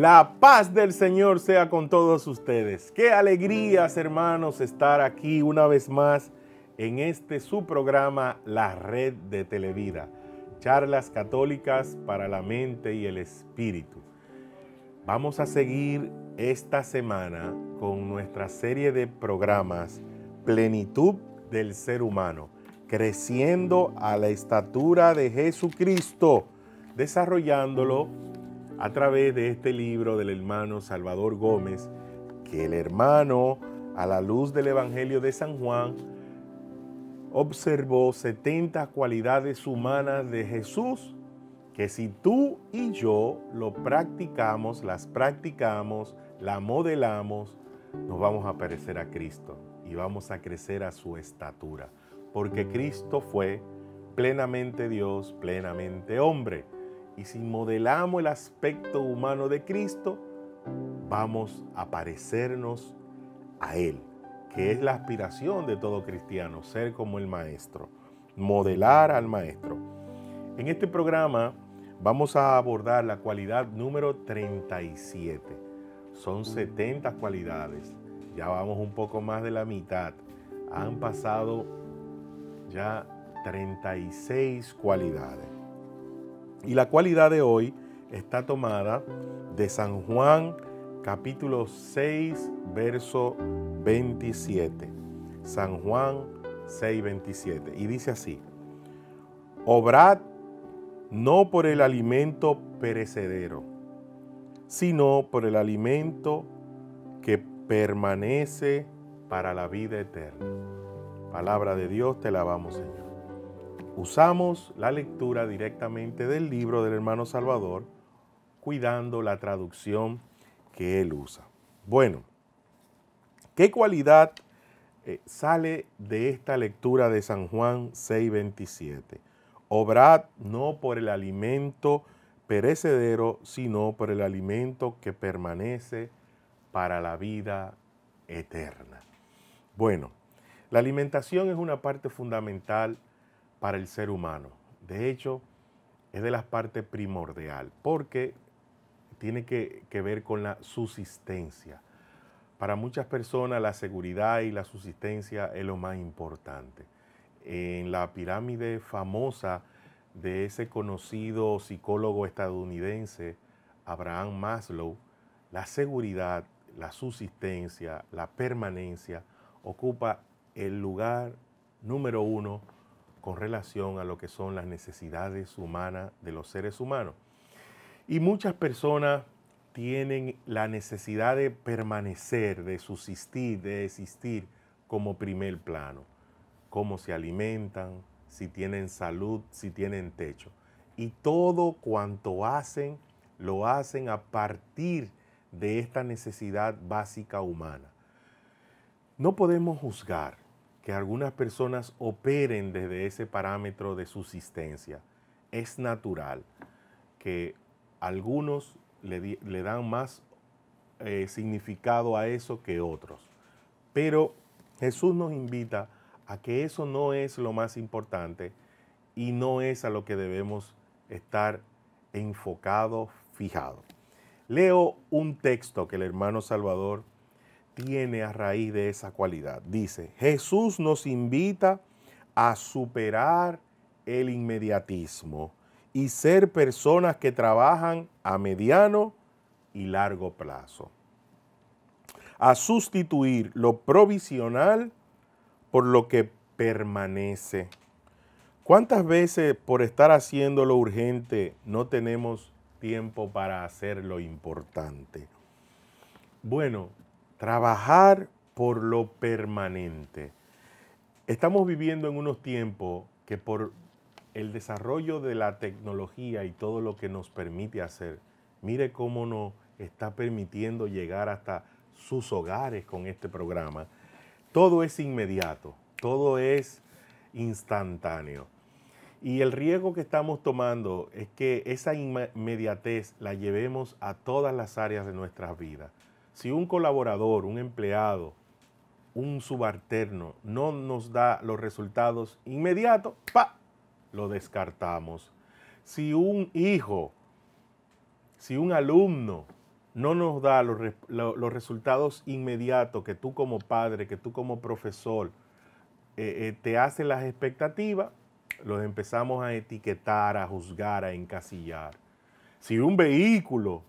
La paz del Señor sea con todos ustedes. Qué alegrías, hermanos, estar aquí una vez más en este su programa La Red de Televida. Charlas católicas para la mente y el espíritu. Vamos a seguir esta semana con nuestra serie de programas Plenitud del Ser Humano, creciendo a la estatura de Jesucristo, desarrollándolo a través de este libro del hermano Salvador Gómez, que el hermano, a la luz del Evangelio de San Juan, observó 70 cualidades humanas de Jesús, que si tú y yo lo practicamos, las practicamos, la modelamos, nos vamos a parecer a Cristo y vamos a crecer a su estatura, porque Cristo fue plenamente Dios, plenamente hombre. Y si modelamos el aspecto humano de Cristo, vamos a parecernos a Él, que es la aspiración de todo cristiano, ser como el Maestro, modelar al Maestro. En este programa vamos a abordar la cualidad número 37. Son 70 cualidades. Ya vamos un poco más de la mitad. Han pasado ya 36 cualidades. Y la cualidad de hoy está tomada de San Juan capítulo 6, verso 27. San Juan 6, 27. Y dice así, obrad no por el alimento perecedero, sino por el alimento que permanece para la vida eterna. Palabra de Dios, te la vamos Señor. Usamos la lectura directamente del libro del hermano Salvador, cuidando la traducción que él usa. Bueno, ¿qué cualidad eh, sale de esta lectura de San Juan 6:27? Obrad no por el alimento perecedero, sino por el alimento que permanece para la vida eterna. Bueno, la alimentación es una parte fundamental para el ser humano. De hecho, es de las partes primordial, porque tiene que, que, ver con la subsistencia. Para muchas personas la seguridad y la subsistencia es lo más importante. En la pirámide famosa de ese conocido psicólogo estadounidense, Abraham Maslow, la seguridad, la subsistencia, la permanencia ocupa el lugar número uno con relación a lo que son las necesidades humanas de los seres humanos. Y muchas personas tienen la necesidad de permanecer, de subsistir, de existir como primer plano. Cómo se alimentan, si tienen salud, si tienen techo. Y todo cuanto hacen, lo hacen a partir de esta necesidad básica humana. No podemos juzgar algunas personas operen desde ese parámetro de subsistencia. Es natural que algunos le, dan más eh, significado a eso que otros. Pero Jesús nos invita a que eso no es lo más importante y no es a lo que debemos estar enfocado, fijado. Leo un texto que el hermano Salvador viene a raíz de esa cualidad. Dice, Jesús nos invita a superar el inmediatismo y ser personas que trabajan a mediano y largo plazo. A sustituir lo provisional por lo que permanece. ¿Cuántas veces por estar haciendo lo urgente no tenemos tiempo para hacer lo importante? Bueno, Trabajar por lo permanente. Estamos viviendo en unos tiempos que por el desarrollo de la tecnología y todo lo que nos permite hacer, mire cómo nos está permitiendo llegar hasta sus hogares con este programa. Todo es inmediato, todo es instantáneo. Y el riesgo que estamos tomando es que esa inmediatez la llevemos a todas las áreas de nuestras vidas. Si un colaborador, un empleado, un subalterno no nos da los resultados inmediatos, ¡pa! Lo descartamos. Si un hijo, si un alumno no nos da los, resultados inmediatos que tú como padre, que tú como profesor, eh, eh, te hace las expectativas, los empezamos a etiquetar, a juzgar, a encasillar. Si un vehículo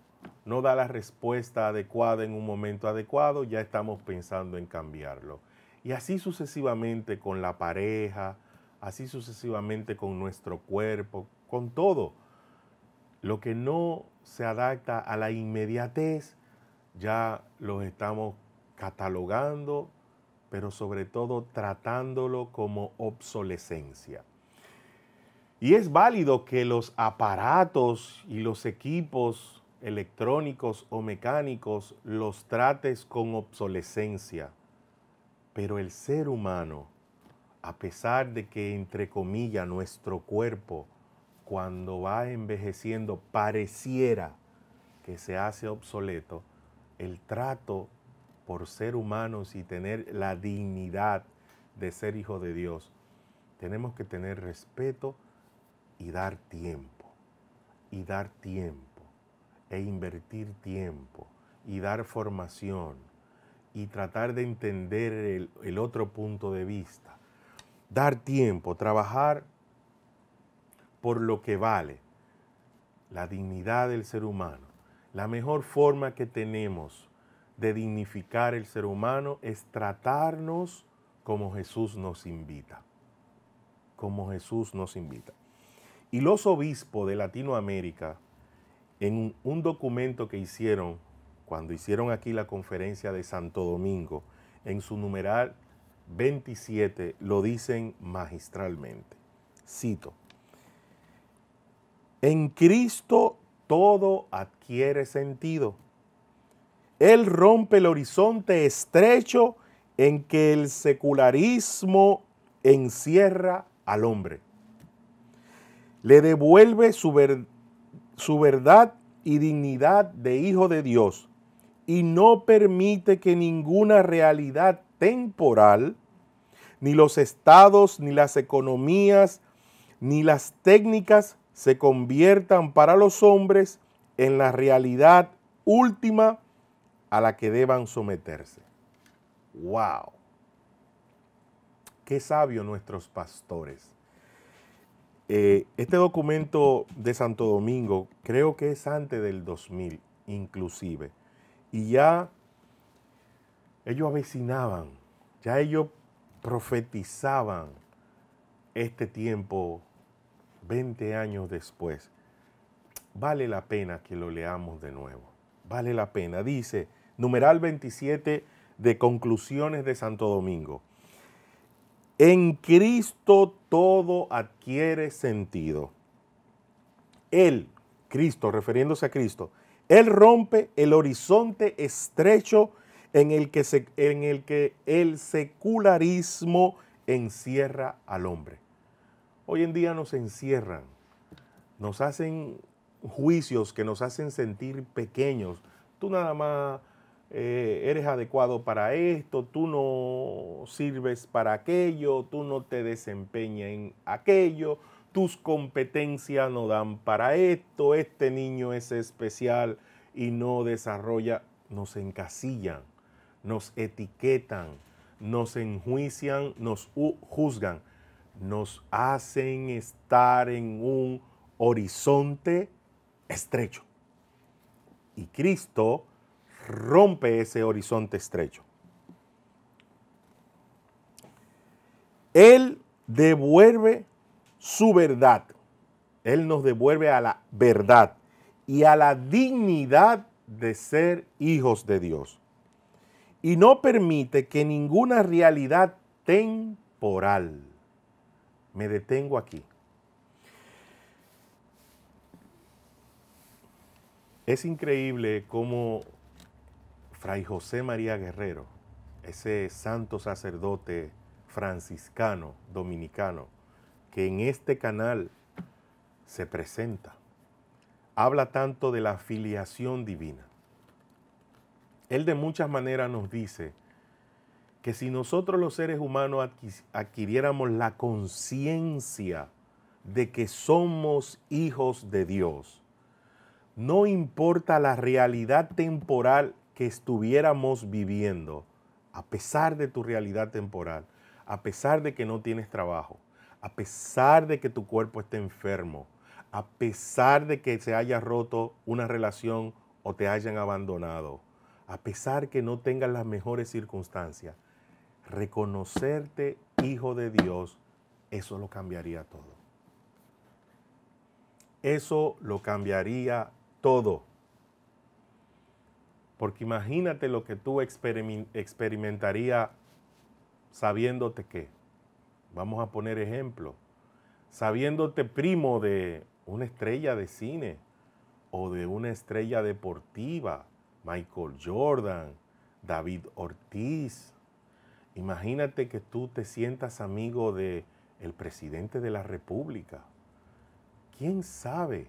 no da la respuesta adecuada en un momento adecuado, ya estamos pensando en cambiarlo. Y así sucesivamente con la pareja, así sucesivamente con nuestro cuerpo, con todo. Lo que no se adapta a la inmediatez, ya los estamos catalogando, pero sobre todo tratándolo como obsolescencia. Y es válido que los aparatos y los equipos electrónicos o mecánicos los trates con obsolescencia. Pero el ser humano, a pesar de que, entre comillas, nuestro cuerpo, cuando va envejeciendo, pareciera que se hace obsoleto, el trato por ser humanos y tener la dignidad de ser hijo de Dios, tenemos que tener respeto y dar tiempo, y dar tiempo e invertir tiempo y dar formación y tratar de entender el, otro punto de vista. Dar tiempo, trabajar por lo que vale, la dignidad del ser humano. La mejor forma que tenemos de dignificar el ser humano es tratarnos como Jesús nos invita. Como Jesús nos invita. Y los obispos de Latinoamérica en un documento que hicieron cuando hicieron aquí la conferencia de Santo Domingo, en su numeral 27 lo dicen magistralmente. Cito, en Cristo todo adquiere sentido. Él rompe el horizonte estrecho en que el secularismo encierra al hombre. Le devuelve su, verdad su verdad y dignidad de hijo de Dios y no permite que ninguna realidad temporal, ni los estados, ni las economías, ni las técnicas se conviertan para los hombres en la realidad última a la que deban someterse. ¡Wow! Qué sabio nuestros pastores. Eh, este documento de Santo Domingo creo que es antes del 2000 inclusive. Y ya ellos avecinaban, ya ellos profetizaban este tiempo 20 años después. Vale la pena que lo leamos de nuevo. Vale la pena. Dice, numeral 27 de conclusiones de Santo Domingo. En Cristo todo adquiere sentido. Él, Cristo, refiriéndose a Cristo, Él rompe el horizonte estrecho en el que, en el, que el secularismo encierra al hombre. Hoy en día nos encierran, nos hacen juicios que nos hacen sentir pequeños. Tú nada más eh, eres adecuado para esto, tú no sirves para aquello, tú no te desempeñas en aquello, tus competencias no dan para esto, este niño es especial y no desarrolla, nos encasillan, nos etiquetan, nos enjuician, nos juzgan, nos hacen estar en un horizonte estrecho. Y Cristo rompe ese horizonte estrecho. Él devuelve su verdad. Él nos devuelve a la verdad y a la dignidad de ser hijos de Dios. Y no permite que ninguna realidad temporal. Me detengo aquí. Es increíble cómo Fray José María Guerrero, ese santo sacerdote franciscano, dominicano, que en este canal se presenta, habla tanto de la filiación divina. Él de muchas maneras nos dice que si nosotros los seres humanos adquiriéramos la conciencia de que somos hijos de Dios, no importa la realidad temporal que estuviéramos viviendo, a pesar de tu realidad temporal, a pesar de que no tienes trabajo, a pesar de que tu cuerpo esté enfermo, a pesar de que se haya roto una relación o te hayan abandonado, a pesar que no tengas las mejores circunstancias, reconocerte hijo de Dios, eso lo cambiaría todo. Eso lo cambiaría todo. Porque imagínate lo que tú experimentaría sabiéndote que, vamos a poner ejemplo, sabiéndote primo de una estrella de cine o de una estrella deportiva, Michael Jordan, David Ortiz. Imagínate que tú te sientas amigo de el presidente de la República. ¿Quién sabe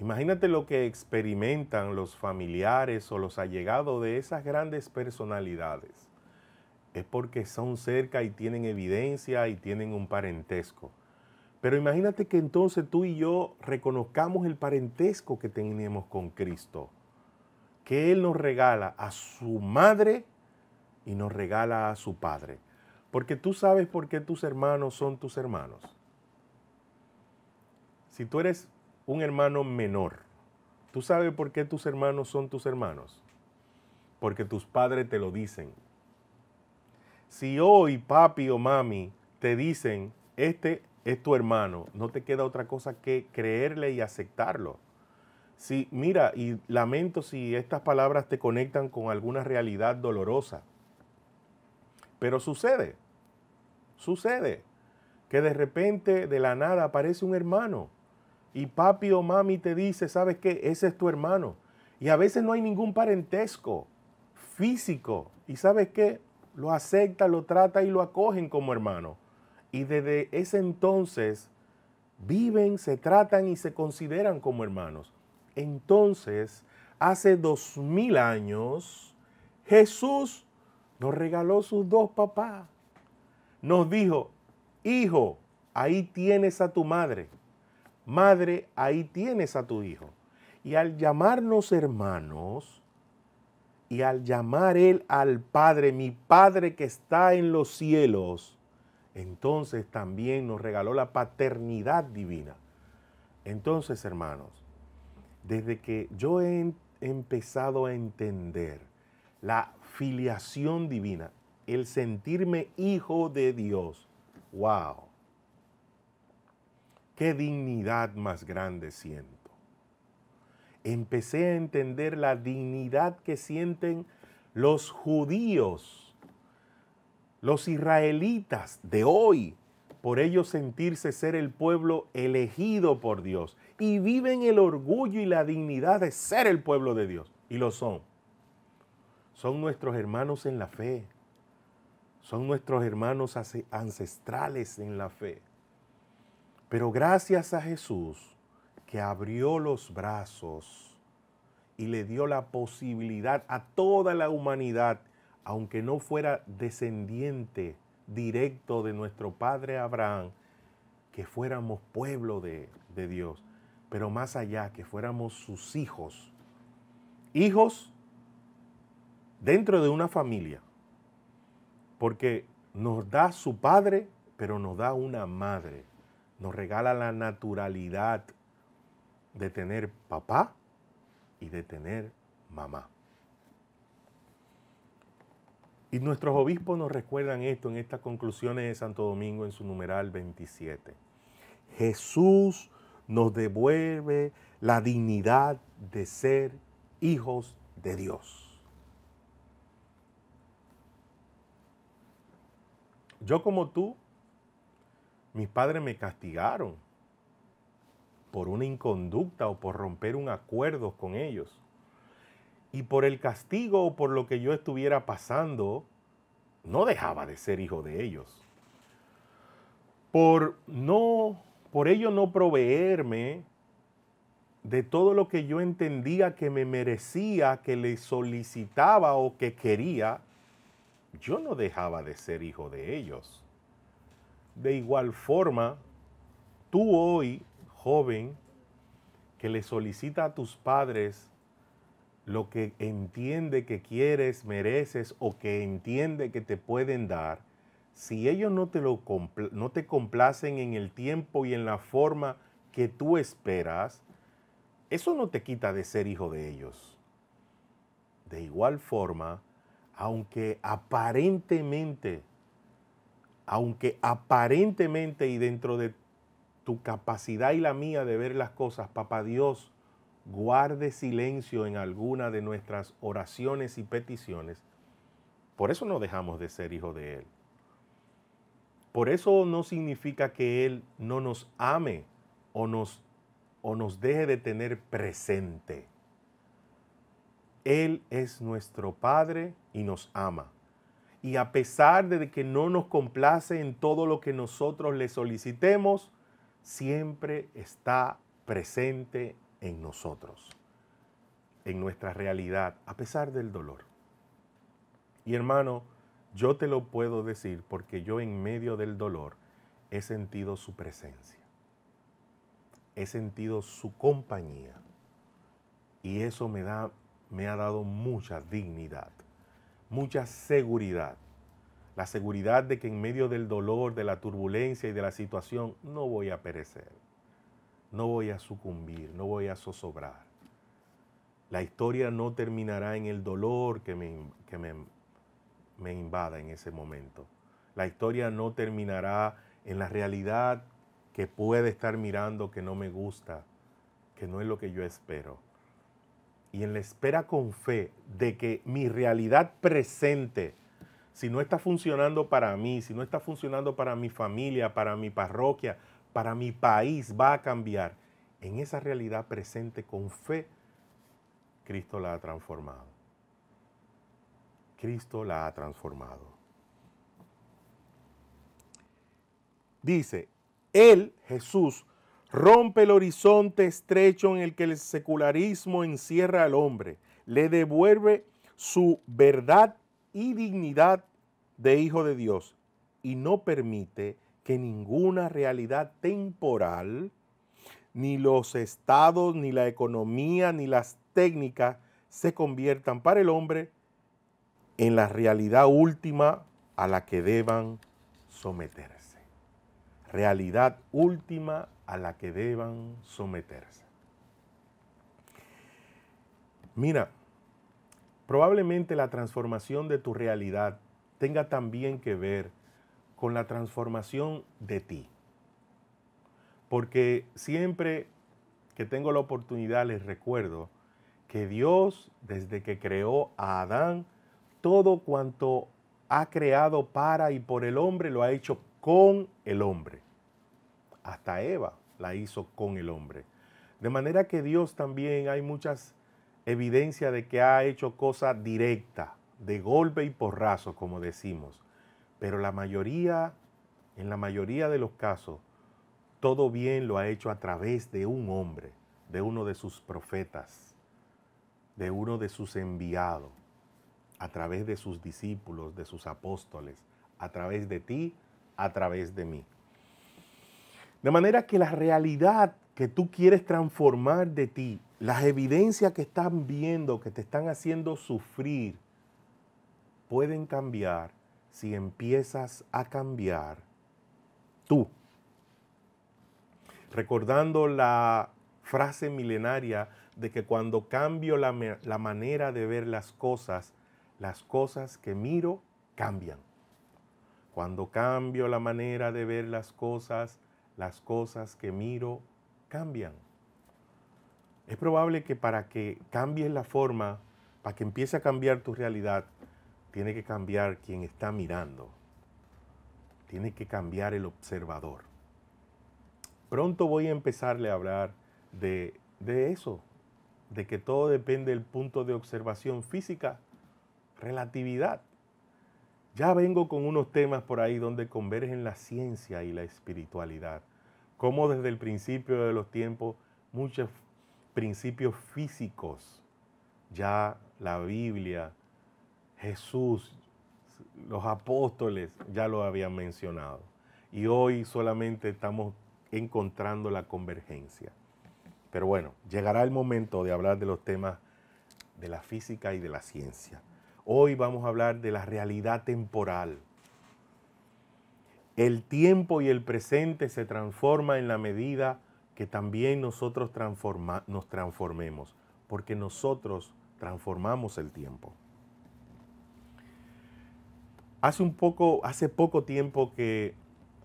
Imagínate lo que experimentan los familiares o los allegados de esas grandes personalidades. Es porque son cerca y tienen evidencia y tienen un parentesco. Pero imagínate que entonces tú y yo reconozcamos el parentesco que tenemos con Cristo, que Él nos regala a su madre y nos regala a su padre. Porque tú sabes por qué tus hermanos son tus hermanos. Si tú eres un hermano menor. ¿Tú sabes por qué tus hermanos son tus hermanos? Porque tus padres te lo dicen. Si hoy papi o mami te dicen, este es tu hermano, no te queda otra cosa que creerle y aceptarlo. Si, mira, y lamento si estas palabras te conectan con alguna realidad dolorosa, pero sucede, sucede que de repente de la nada aparece un hermano y papi o mami te dice, ¿sabes qué? Ese es tu hermano. Y a veces no hay ningún parentesco físico. ¿Y sabes qué? Lo acepta, lo trata y lo acogen como hermano. Y desde ese entonces viven, se tratan y se consideran como hermanos. Entonces, hace dos mil años, Jesús nos regaló sus dos papás. Nos dijo, hijo, ahí tienes a tu madre. Madre, ahí tienes a tu hijo. Y al llamarnos hermanos, y al llamar Él al Padre, mi Padre que está en los cielos, entonces también nos regaló la paternidad divina. Entonces, hermanos, desde que yo he empezado a entender la filiación divina, el sentirme hijo de Dios, wow, qué dignidad más grande siento. Empecé a entender la dignidad que sienten los judíos, los israelitas de hoy, por ellos sentirse ser el pueblo elegido por Dios. Y viven el orgullo y la dignidad de ser el pueblo de Dios. Y lo son. Son nuestros hermanos en la fe. Son nuestros hermanos ancestrales en la fe. Pero gracias a Jesús que abrió los brazos y le dio la posibilidad a toda la humanidad, aunque no fuera descendiente directo de nuestro padre Abraham, que fuéramos pueblo de, Dios, pero más allá, que fuéramos sus hijos. Hijos dentro de una familia, porque nos da su padre, pero nos da una madre nos regala la naturalidad de tener papá y de tener mamá. Y nuestros obispos nos recuerdan esto en estas conclusiones de Santo Domingo en su numeral 27. Jesús nos devuelve la dignidad de ser hijos de Dios. Yo como tú mis padres me castigaron por una inconducta o por romper un acuerdo con ellos. Y por el castigo o por lo que yo estuviera pasando, no dejaba de ser hijo de ellos. Por no por ello no proveerme de todo lo que yo entendía que me merecía, que le solicitaba o que quería, yo no dejaba de ser hijo de ellos. De igual forma, tú hoy, joven, que le solicita a tus padres lo que entiende que quieres, mereces o que entiende que te pueden dar, si ellos no te, lo no te complacen en el tiempo y en la forma que tú esperas, eso no te quita de ser hijo de ellos. De igual forma, aunque aparentemente aunque aparentemente y dentro de tu capacidad y la mía de ver las cosas, papá Dios, guarde silencio en alguna de nuestras oraciones y peticiones, por eso no dejamos de ser hijo de Él. Por eso no significa que Él no nos ame o nos, o nos deje de tener presente. Él es nuestro Padre y nos ama y a pesar de que no nos complace en todo lo que nosotros le solicitemos, siempre está presente en nosotros, en nuestra realidad, a pesar del dolor. Y hermano, yo te lo puedo decir porque yo en medio del dolor he sentido su presencia, he sentido su compañía y eso me, da, me ha dado mucha dignidad mucha seguridad. La seguridad de que en medio del dolor, de la turbulencia y de la situación no voy a perecer, no voy a sucumbir, no voy a zozobrar. La historia no terminará en el dolor que me, que me, me invada en ese momento. La historia no terminará en la realidad que puede estar mirando que no me gusta, que no es lo que yo espero y en la espera con fe de que mi realidad presente, si no está funcionando para mí, si no está funcionando para mi familia, para mi parroquia, para mi país, va a cambiar. En esa realidad presente con fe, Cristo la ha transformado. Cristo la ha transformado. Dice, Él, Jesús, Rompe el horizonte estrecho en el que el secularismo encierra al hombre, le devuelve su verdad y dignidad de hijo de Dios y no permite que ninguna realidad temporal, ni los estados, ni la economía, ni las técnicas se conviertan para el hombre en la realidad última a la que deban someterse realidad última a la que deban someterse. Mira, probablemente la transformación de tu realidad tenga también que ver con la transformación de ti. Porque siempre que tengo la oportunidad les recuerdo que Dios, desde que creó a Adán, todo cuanto ha creado para y por el hombre lo ha hecho con el hombre. Hasta Eva la hizo con el hombre. De manera que Dios también hay muchas evidencias de que ha hecho cosas directas, de golpe y porrazo, como decimos. Pero la mayoría, en la mayoría de los casos, todo bien lo ha hecho a través de un hombre, de uno de sus profetas, de uno de sus enviados, a través de sus discípulos, de sus apóstoles, a través de ti a través de mí. De manera que la realidad que tú quieres transformar de ti, las evidencias que están viendo, que te están haciendo sufrir, pueden cambiar si empiezas a cambiar tú. Recordando la frase milenaria de que cuando cambio la, la manera de ver las cosas, las cosas que miro cambian. Cuando cambio la manera de ver las cosas, las cosas que miro cambian. Es probable que para que cambies la forma, para que empiece a cambiar tu realidad, tiene que cambiar quien está mirando. Tiene que cambiar el observador. Pronto voy a empezarle a hablar de, de eso, de que todo depende del punto de observación física, relatividad. Ya vengo con unos temas por ahí donde convergen la ciencia y la espiritualidad. Como desde el principio de los tiempos, muchos principios físicos, ya la Biblia, Jesús, los apóstoles ya lo habían mencionado. Y hoy solamente estamos encontrando la convergencia. Pero bueno, llegará el momento de hablar de los temas de la física y de la ciencia. Hoy vamos a hablar de la realidad temporal. El tiempo y el presente se transforma en la medida que también nosotros nos transformemos, porque nosotros transformamos el tiempo. Hace un poco, hace poco tiempo que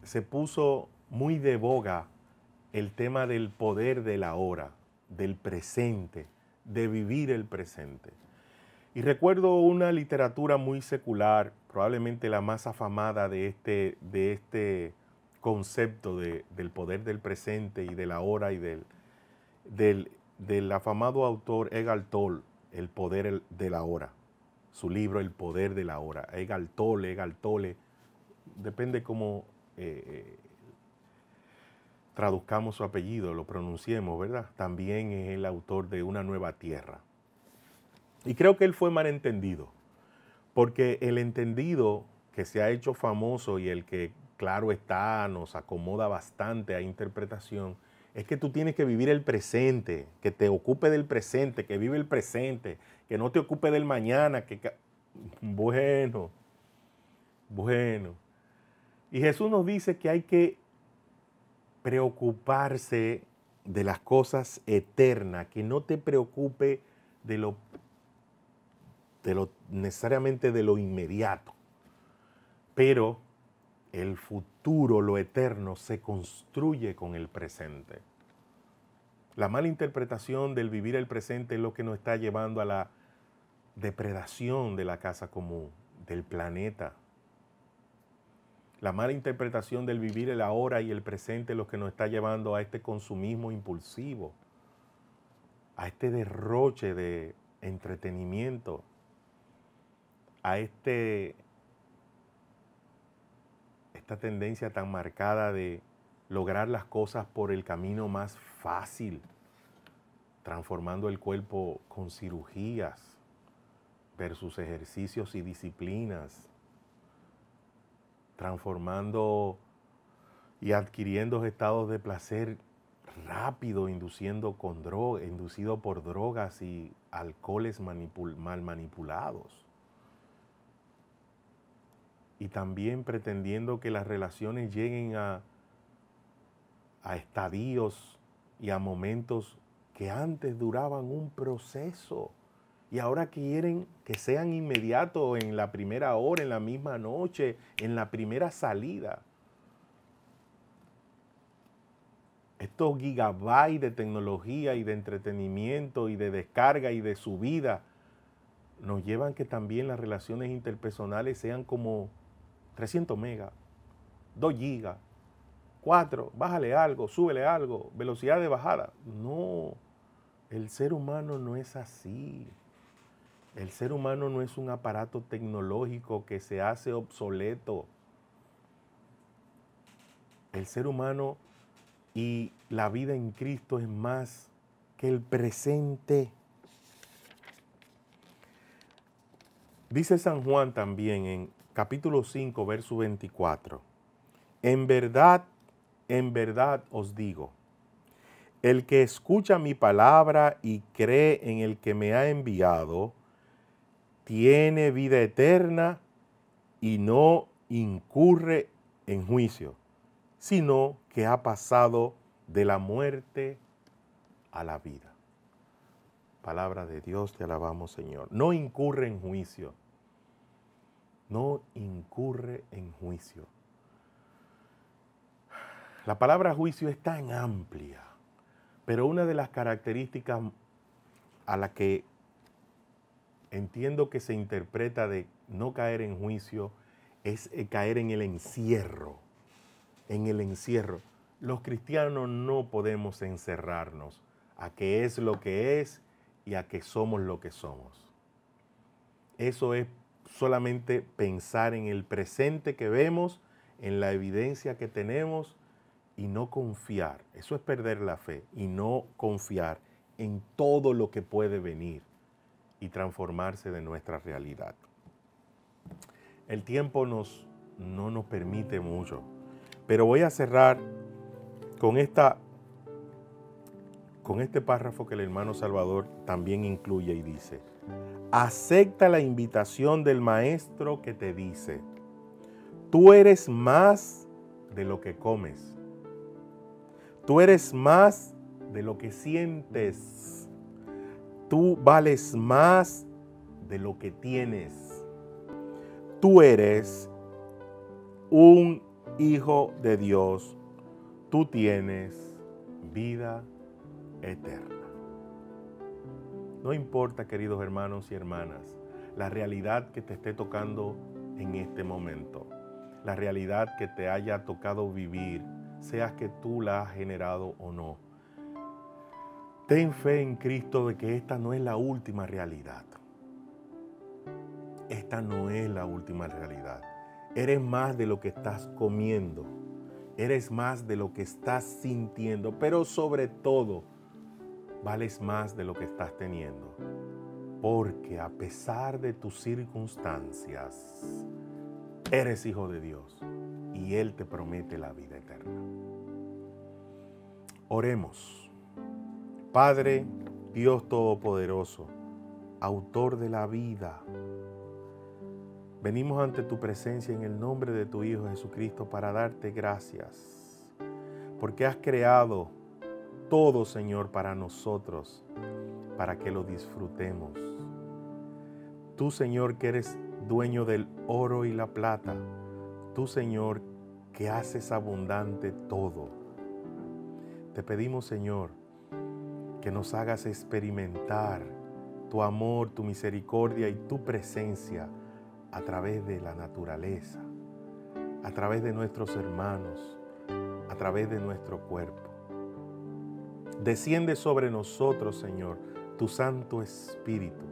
se puso muy de boga el tema del poder de la hora, del presente, de vivir el presente. Y recuerdo una literatura muy secular, probablemente la más afamada de este, de este concepto del poder del presente y de la hora y del, del, afamado autor Egartol, El Poder de la Hora. Su libro El Poder de la Hora. Egal Egartole, Depende cómo eh, eh, traduzcamos su apellido, lo pronunciemos, ¿verdad? También es el autor de Una Nueva Tierra. Y creo que él fue malentendido, porque el entendido que se ha hecho famoso y el que, claro está, nos acomoda bastante a interpretación, es que tú tienes que vivir el presente, que te ocupe del presente, que vive el presente, que no te ocupe del mañana, que... Bueno, bueno. Y Jesús nos dice que hay que preocuparse de las cosas eternas, que no te preocupe de lo necesariamente de lo inmediato, pero el futuro, lo eterno, se construye con el presente. La mala interpretación del vivir el presente es lo que nos está llevando a la depredación de la casa común, del planeta. La mala interpretación del vivir el ahora y el presente es lo que nos está llevando a este consumismo impulsivo, a este derroche de entretenimiento, a este, esta tendencia tan marcada de lograr las cosas por el camino más fácil, transformando el cuerpo con cirugías versus ejercicios y disciplinas, transformando y adquiriendo estados de placer rápido, induciendo con inducido por drogas y alcoholes mal manipulados y también pretendiendo que las relaciones lleguen a, a estadios y a momentos que antes duraban un proceso y ahora quieren que sean inmediatos en la primera hora, en la misma noche, en la primera salida. Estos gigabytes de tecnología y de entretenimiento y de descarga y de subida nos llevan que también las relaciones interpersonales sean como 300 megas, 2 gigas, 4, bájale algo, súbele algo, velocidad de bajada. No, el ser humano no es así. El ser humano no es un aparato tecnológico que se hace obsoleto. El ser humano y la vida en Cristo es más que el presente. Dice San Juan también en capítulo 5, verso 24. En verdad, en verdad os digo, el que escucha mi palabra y cree en el que me ha enviado, tiene vida eterna y no incurre en juicio, sino que ha pasado de la muerte a la vida. Palabra de Dios, te alabamos Señor. No incurre en juicio no incurre en juicio. La palabra juicio es tan amplia, pero una de las características a la que entiendo que se interpreta de no caer en juicio es eh, caer en el encierro, en el encierro. Los cristianos no podemos encerrarnos a que es lo que es y a que somos lo que somos. Eso es solamente pensar en el presente que vemos, en la evidencia que tenemos y no confiar. Eso es perder la fe y no confiar en todo lo que puede venir y transformarse de nuestra realidad. El tiempo no nos permite mucho, pero voy a cerrar con, esta, con este párrafo que el hermano Salvador también incluye y dice, Acepta la invitación del maestro que te dice, tú eres más de lo que comes. Tú eres más de lo que sientes. Tú vales más de lo que tienes. Tú eres un hijo de Dios. Tú tienes vida eterna. No importa, queridos hermanos y hermanas, la realidad que te esté tocando en este momento, la realidad que te haya tocado vivir, seas que tú la has generado o no. Ten fe en Cristo de que esta no es la última realidad. Esta no es la última realidad. Eres más de lo que estás comiendo. Eres más de lo que estás sintiendo. Pero sobre todo, vales más de lo que estás teniendo. Porque a pesar de tus circunstancias, eres hijo de Dios y Él te promete la vida eterna. Oremos. Padre, Dios Todopoderoso, autor de la vida, venimos ante tu presencia en el nombre de tu Hijo Jesucristo para darte gracias, porque has creado todo, Señor, para nosotros, para que lo disfrutemos. Tú, Señor, que eres dueño del oro y la plata, tú, Señor, que haces abundante todo. Te pedimos, Señor, que nos hagas experimentar tu amor, tu misericordia y tu presencia a través de la naturaleza, a través de nuestros hermanos, a través de nuestro cuerpo. Desciende sobre nosotros, Señor, tu Santo Espíritu,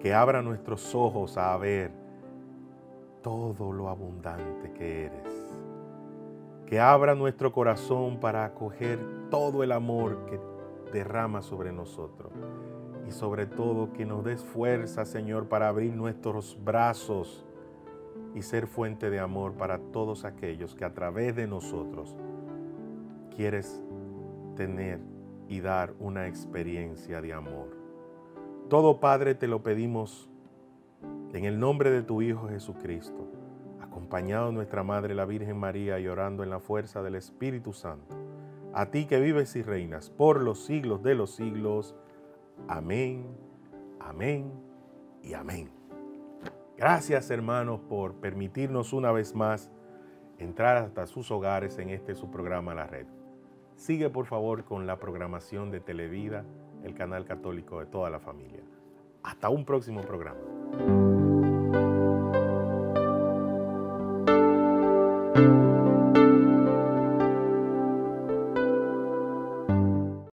que abra nuestros ojos a ver todo lo abundante que eres. Que abra nuestro corazón para acoger todo el amor que derrama sobre nosotros. Y sobre todo que nos des fuerza, Señor, para abrir nuestros brazos y ser fuente de amor para todos aquellos que a través de nosotros quieres tener y dar una experiencia de amor. Todo Padre te lo pedimos en el nombre de tu Hijo Jesucristo, acompañado nuestra Madre la Virgen María Llorando orando en la fuerza del Espíritu Santo, a ti que vives y reinas por los siglos de los siglos. Amén, amén y amén. Gracias hermanos por permitirnos una vez más entrar hasta sus hogares en este su programa La Red. Sigue por favor con la programación de Televida, el canal católico de toda la familia. Hasta un próximo programa.